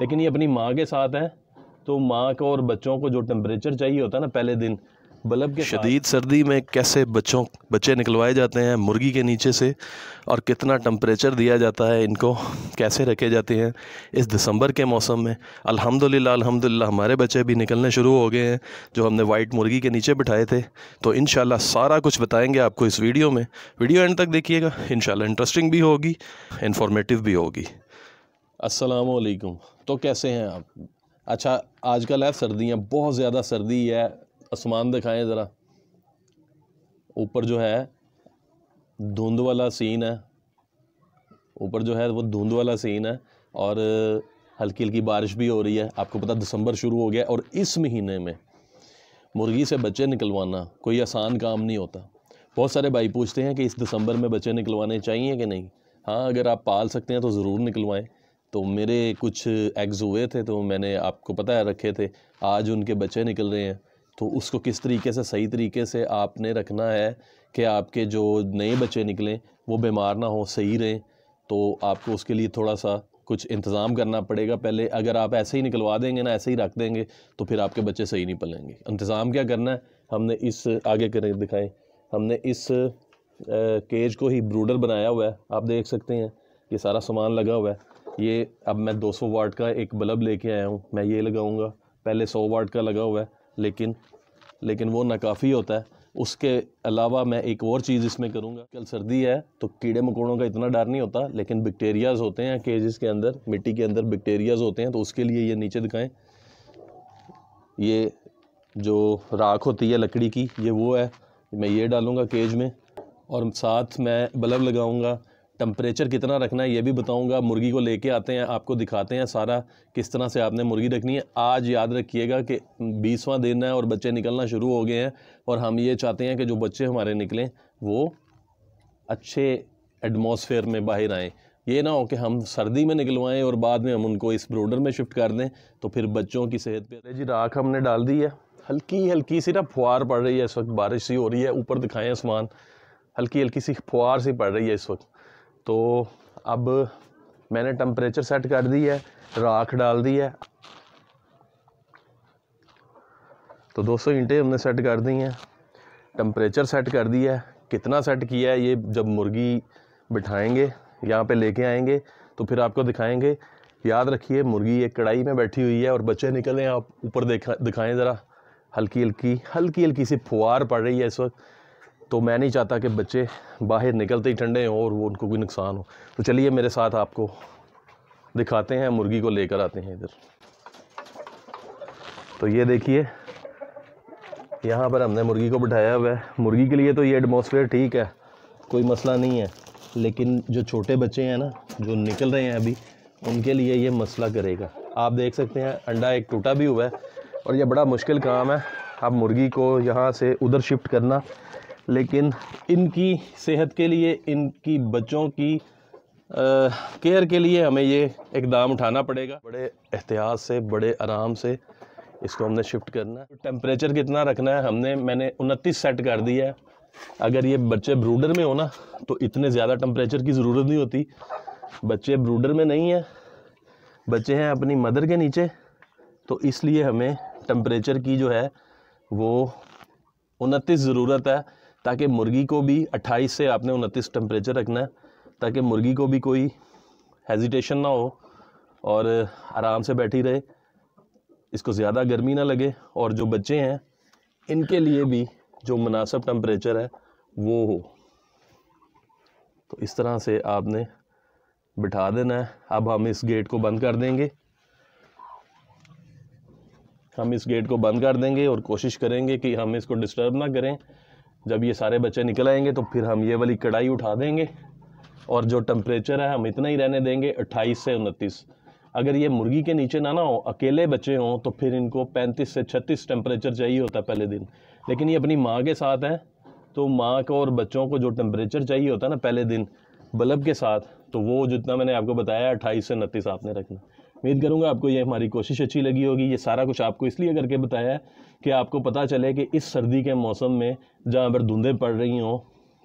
लेकिन ये अपनी माँ के साथ है तो माँ को और बच्चों को जो टेम्परेचर चाहिए होता है ना पहले दिन बल्ब के शदीद सर्दी में कैसे बच्चों बच्चे निकलवाए जाते हैं मुर्गी के नीचे से और कितना टम्परेचर दिया जाता है इनको कैसे रखे जाते हैं इस दिसंबर के मौसम में अल्हम्दुलिल्लाह अल्हम्दुलिल्लाह हमारे बच्चे भी निकलने शुरू हो गए हैं जो हमने वाइट मुर्गी के नीचे बिठाए थे तो इन सारा कुछ बताएँगे आपको इस वीडियो में वीडियो एंड तक देखिएगा इन इंटरेस्टिंग भी होगी इन्फॉर्मेटिव भी होगी असलम तो कैसे हैं आप अच्छा आजकल है सर्दियाँ बहुत ज़्यादा सर्दी है आसमान दिखाएं ज़रा ऊपर जो है धुंध वाला सीन है ऊपर जो है वो धुंध वाला सीन है और हल्की हल्की बारिश भी हो रही है आपको पता दिसंबर शुरू हो गया और इस महीने में मुर्गी से बच्चे निकलवाना कोई आसान काम नहीं होता बहुत सारे भाई पूछते हैं कि इस दिसंबर में बच्चे निकलवाने चाहिए कि नहीं हाँ अगर आप पाल सकते हैं तो ज़रूर निकलवाएं तो मेरे कुछ एग्ज़ हुए थे तो मैंने आपको पता है रखे थे आज उनके बच्चे निकल रहे हैं तो उसको किस तरीके से सही तरीके से आपने रखना है कि आपके जो नए बच्चे निकलें वो बीमार ना हो सही रहें तो आपको उसके लिए थोड़ा सा कुछ इंतज़ाम करना पड़ेगा पहले अगर आप ऐसे ही निकलवा देंगे ना ऐसे ही रख देंगे तो फिर आपके बच्चे सही नहीं पलेंगे इंतज़ाम क्या करना है हमने इस आगे करें दिखाएं हमने इस केज को ही ब्रूडर बनाया हुआ है आप देख सकते हैं ये सारा सामान लगा हुआ है ये अब मैं 200 वाट का एक बल्ब लेके आया हूँ मैं ये लगाऊंगा पहले 100 वाट का लगा हुआ है लेकिन लेकिन वो नाकाफ़ी होता है उसके अलावा मैं एक और चीज़ इसमें करूँगा कल सर्दी है तो कीड़े मकोड़ों का इतना डर नहीं होता लेकिन बैक्टीरियाज़ होते हैं केजेस के अंदर मिट्टी के अंदर बैक्टीरियाज़ होते हैं तो उसके लिए ये नीचे दिखाएं ये जो राख होती है लकड़ी की ये वो है मैं ये डालूंगा केज में और साथ मैं बल्ब लगाऊँगा टेम्परेचर कितना रखना है ये भी बताऊंगा मुर्गी को लेके आते हैं आपको दिखाते हैं सारा किस तरह से आपने मुर्गी रखनी है आज याद रखिएगा कि बीसवां दिन है और बच्चे निकलना शुरू हो गए हैं और हम ये चाहते हैं कि जो बच्चे हमारे निकलें वो अच्छे एटमोसफेयर में बाहर आएँ ये ना हो कि हम सर्दी में निकलवाएँ और बाद में हम उनको इस ब्रोडर में शिफ्ट कर दें तो फिर बच्चों की सेहत पे जी राख हमने डाल दी है हल्की हल्की सी ना फुहार पड़ रही है इस वक्त बारिश सी हो रही है ऊपर दिखाएँ आसमान हल्की हल्की सी फुहार सी पड़ रही है इस वक्त तो अब मैंने टम्परेचर सेट कर दी है राख डाल दी है तो 200 ईंटें हमने सेट कर दी हैं टम्परेचर सेट कर दिया है कितना सेट किया है ये जब मुर्गी बिठाएंगे यहाँ पे लेके आएंगे तो फिर आपको दिखाएंगे याद रखिए मुर्गी एक कढ़ाई में बैठी हुई है और बच्चे निकलें आप ऊपर देखा दिखाएं ज़रा हल्की हल्की हल्की हल्की सी फुहार पड़ रही है इस वक्त तो मैं नहीं चाहता कि बच्चे बाहर निकलते ही ठंडे हों और वो उनको कोई नुकसान हो तो चलिए मेरे साथ आपको दिखाते हैं मुर्गी को लेकर आते हैं इधर तो ये देखिए यहाँ पर हमने मुर्गी को बिठाया हुआ है मुर्गी के लिए तो ये एटमोसफेयर ठीक है कोई मसला नहीं है लेकिन जो छोटे बच्चे हैं ना जो निकल रहे हैं अभी उनके लिए ये मसला करेगा आप देख सकते हैं अंडा एक टूटा भी हुआ है और ये बड़ा मुश्किल काम है आप मुर्गी को यहाँ से उधर शिफ्ट करना लेकिन इनकी सेहत के लिए इनकी बच्चों की केयर के लिए हमें ये इकदाम उठाना पड़ेगा बड़े एहतियात से बड़े आराम से इसको हमने शिफ्ट करना है टेम्परेचर कितना रखना है हमने मैंने उनतीस सेट कर दिया है अगर ये बच्चे ब्रूडर में हो ना तो इतने ज़्यादा टेम्परेचर की ज़रूरत नहीं होती बच्चे ब्रूडर में नहीं हैं बच्चे हैं अपनी मदर के नीचे तो इसलिए हमें टेम्परेचर की जो है वो उनतीस ज़रूरत है ताकि मुर्गी को भी 28 से आपने उनतीस टेम्परेचर रखना है ताकि मुर्गी को भी कोई हेजिटेशन ना हो और आराम से बैठी रहे इसको ज़्यादा गर्मी ना लगे और जो बच्चे हैं इनके लिए भी जो मुनासब टम्परेचर है वो हो तो इस तरह से आपने बिठा देना है अब हम इस गेट को बंद कर देंगे हम इस गेट को बंद कर देंगे और कोशिश करेंगे कि हम इसको डिस्टर्ब ना करें जब ये सारे बच्चे निकल आएंगे तो फिर हम ये वाली कढ़ाई उठा देंगे और जो टम्परेचर है हम इतना ही रहने देंगे अट्ठाईस से उनतीस अगर ये मुर्गी के नीचे ना ना हो अकेले बच्चे हों तो फिर इनको 35 से 36 टेम्परेचर चाहिए होता है पहले दिन लेकिन ये अपनी माँ के साथ हैं तो माँ को और बच्चों को जो टेम्परेचर चाहिए होता है ना पहले दिन बल्ब के साथ तो वो जितना मैंने आपको बताया अट्ठाईस से उनतीस आपने रखना उम्मीद करूँगा आपको ये हमारी कोशिश अच्छी लगी होगी ये सारा कुछ आपको इसलिए करके बताया है कि आपको पता चले कि इस सर्दी के मौसम में जहाँ पर धुंधे पड़ रही हों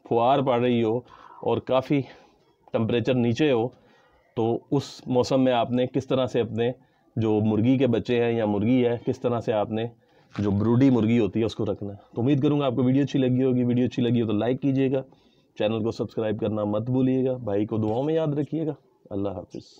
फुहार पड़ रही हो और काफ़ी टम्परेचर नीचे हो तो उस मौसम में आपने किस तरह से अपने जो मुर्गी के बच्चे हैं या मुर्गी है किस तरह से आपने जो ब्रूडी मुर्गी होती है उसको रखना है तो उम्मीद करूँगा आपको वीडियो अच्छी लगी होगी वीडियो अच्छी लगी हो तो लाइक कीजिएगा चैनल को सब्सक्राइब करना मत भूलिएगा भाई को दुआओं में याद रखिएगा अल्लाह हाफिज़